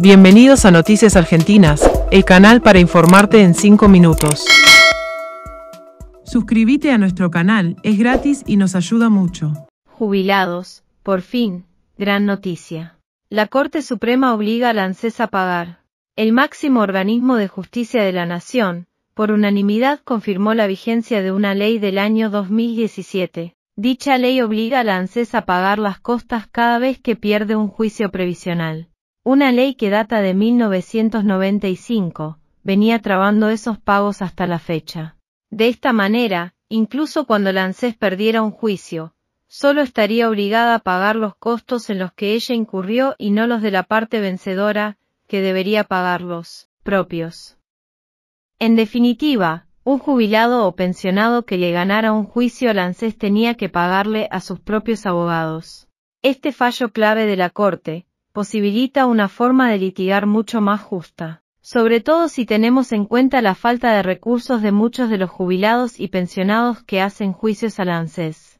Bienvenidos a Noticias Argentinas, el canal para informarte en 5 minutos. Suscríbete a nuestro canal, es gratis y nos ayuda mucho. Jubilados, por fin, gran noticia. La Corte Suprema obliga a la ANSES a pagar. El máximo organismo de justicia de la nación, por unanimidad confirmó la vigencia de una ley del año 2017. Dicha ley obliga a la ANSES a pagar las costas cada vez que pierde un juicio previsional. Una ley que data de 1995, venía trabando esos pagos hasta la fecha. De esta manera, incluso cuando Lancés perdiera un juicio, solo estaría obligada a pagar los costos en los que ella incurrió y no los de la parte vencedora, que debería pagarlos, propios. En definitiva, un jubilado o pensionado que le ganara un juicio al Lancés tenía que pagarle a sus propios abogados. Este fallo clave de la Corte, posibilita una forma de litigar mucho más justa, sobre todo si tenemos en cuenta la falta de recursos de muchos de los jubilados y pensionados que hacen juicios al ANSES.